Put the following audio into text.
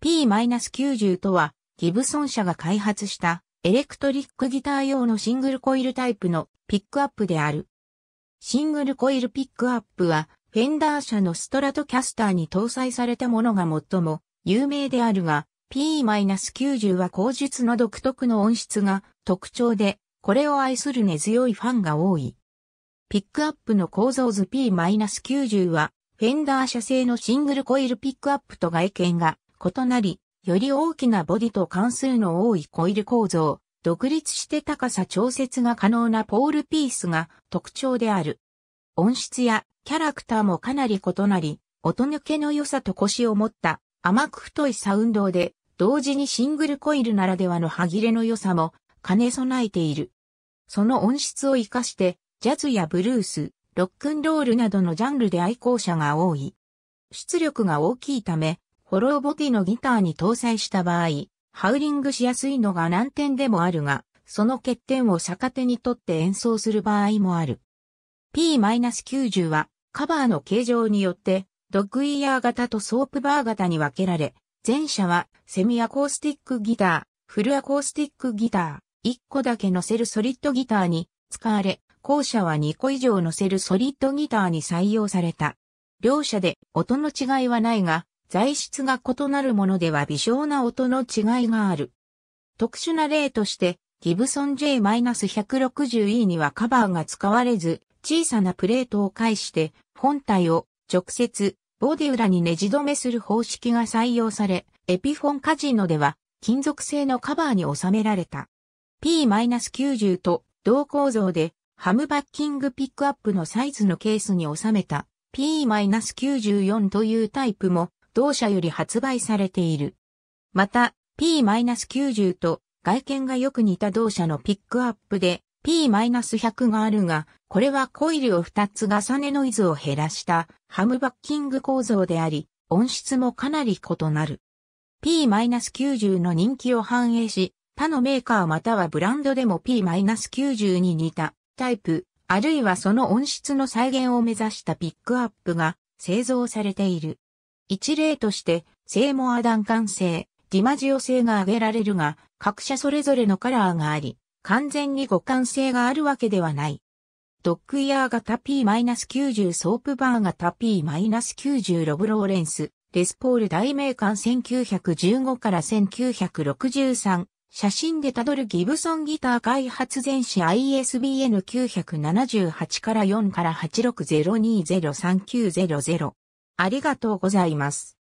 P-90 とは、ギブソン社が開発したエレクトリックギター用のシングルコイルタイプのピックアップである。シングルコイルピックアップは、フェンダー社のストラトキャスターに搭載されたものが最も有名であるが、P-90 は口述の独特の音質が特徴で、これを愛する根強いファンが多い。ピックアップの構造図 P-90 は、フェンダー社製のシングルコイルピックアップと外見が異なり、より大きなボディと関数の多いコイル構造、独立して高さ調節が可能なポールピースが特徴である。音質やキャラクターもかなり異なり、音抜けの良さと腰を持った甘く太いサウンドで、同時にシングルコイルならではの歯切れの良さも兼ね備えている。その音質を活かして、ジャズやブルース、ロックンロールなどのジャンルで愛好者が多い。出力が大きいため、フォローボディのギターに搭載した場合、ハウリングしやすいのが難点でもあるが、その欠点を逆手にとって演奏する場合もある。P-90 はカバーの形状によってドッグイヤー型とソープバー型に分けられ、前者はセミアコースティックギター、フルアコースティックギター、1個だけ乗せるソリッドギターに使われ、後者は2個以上乗せるソリッドギターに採用された。両者で音の違いはないが、材質が異なるものでは微小な音の違いがある。特殊な例として、ギブソン J-160E にはカバーが使われず、小さなプレートを介して本体を直接ボディ裏にネジ止めする方式が採用され、エピフォンカジノでは金属製のカバーに収められた。P-90 と同構造でハムバッキングピックアップのサイズのケースに収めた P-94 というタイプも同社より発売されている。また、P-90 と外見がよく似た同社のピックアップで P-100 があるが、これはコイルを2つ重ねノイズを減らしたハムバッキング構造であり、音質もかなり異なる。P-90 の人気を反映し、他のメーカーまたはブランドでも P-90 に似たタイプ、あるいはその音質の再現を目指したピックアップが製造されている。一例として、セーモア弾管性、ディマジオ性が挙げられるが、各社それぞれのカラーがあり、完全に互換性があるわけではない。ドックイヤー型 P-90 ソープバー型 P-90 ロブローレンス、レスポール大名館1915から1963、写真でたどるギブソンギター開発前史 ISBN978 から4から860203900ありがとうございます。